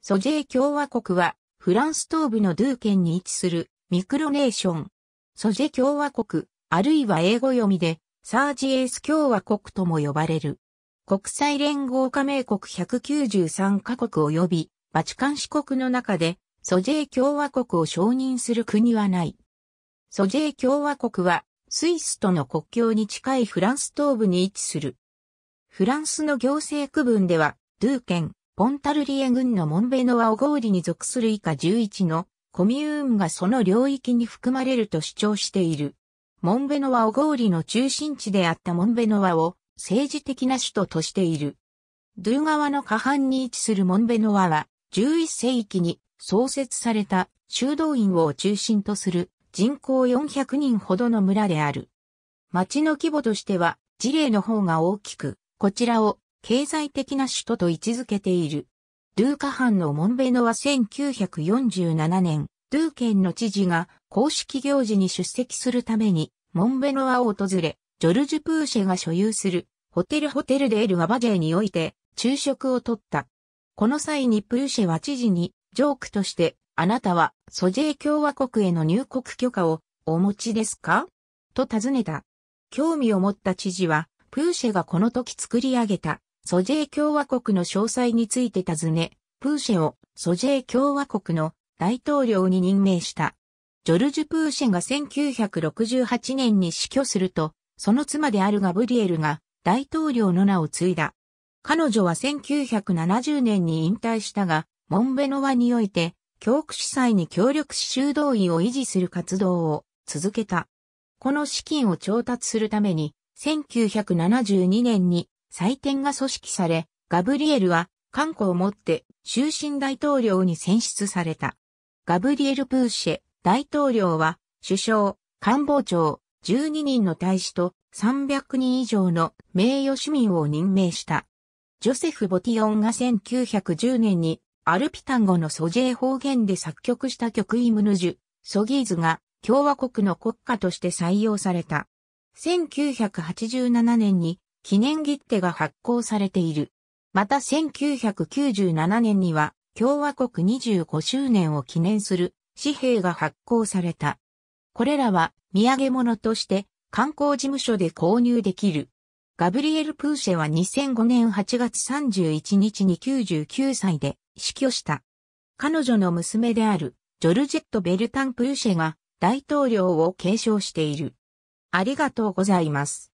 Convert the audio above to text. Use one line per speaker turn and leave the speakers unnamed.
ソジェー共和国は、フランス東部のドゥー県に位置するミクロネーション。ソジェ共和国、あるいは英語読みで、サージエース共和国とも呼ばれる。国際連合加盟国193カ国及び、バチカン市国の中で、ソジェ共和国を承認する国はない。ソジェ共和国は、スイスとの国境に近いフランス東部に位置する。フランスの行政区分では、ドゥー県、ポンタルリエ郡のモンベノワオゴーリに属する以下11のコミューンがその領域に含まれると主張している。モンベノワオゴーリの中心地であったモンベノワを政治的な首都としている。ドゥー川の下半に位置するモンベノワは11世紀に創設された修道院を中心とする人口400人ほどの村である。町の規模としては、事例の方が大きく、こちらを経済的な首都と位置づけている。ドゥーカ藩のモンベノは1947年、ドゥー県の知事が公式行事に出席するために、モンベノアを訪れ、ジョルジュ・プーシェが所有するホテルホテルデール・ワバジェにおいて昼食をとった。この際にプーシェは知事にジョークとして、あなたはソジェ共和国への入国許可をお持ちですかと尋ねた。興味を持った知事は、プーシェがこの時作り上げたソジェー共和国の詳細について尋ね、プーシェをソジェー共和国の大統領に任命した。ジョルジュ・プーシェが1968年に死去すると、その妻であるガブリエルが大統領の名を継いだ。彼女は1970年に引退したが、モンベノワにおいて、教区司祭に協力し修道院を維持する活動を続けた。この資金を調達するために、1972年に祭典が組織され、ガブリエルは、韓国をもって終身大統領に選出された。ガブリエル・プーシェ大統領は、首相、官房長、12人の大使と300人以上の名誉市民を任命した。ジョセフ・ボティオンが1910年にアルピタン語のソジェ方言で作曲した曲イムヌジュ、ソギーズが共和国の国家として採用された。1987年に記念切手が発行されている。また1997年には共和国25周年を記念する紙幣が発行された。これらは土産物として観光事務所で購入できる。ガブリエル・プーシェは2005年8月31日に99歳で死去した。彼女の娘であるジョルジェット・ベルタン・プーシェが大統領を継承している。ありがとうございます。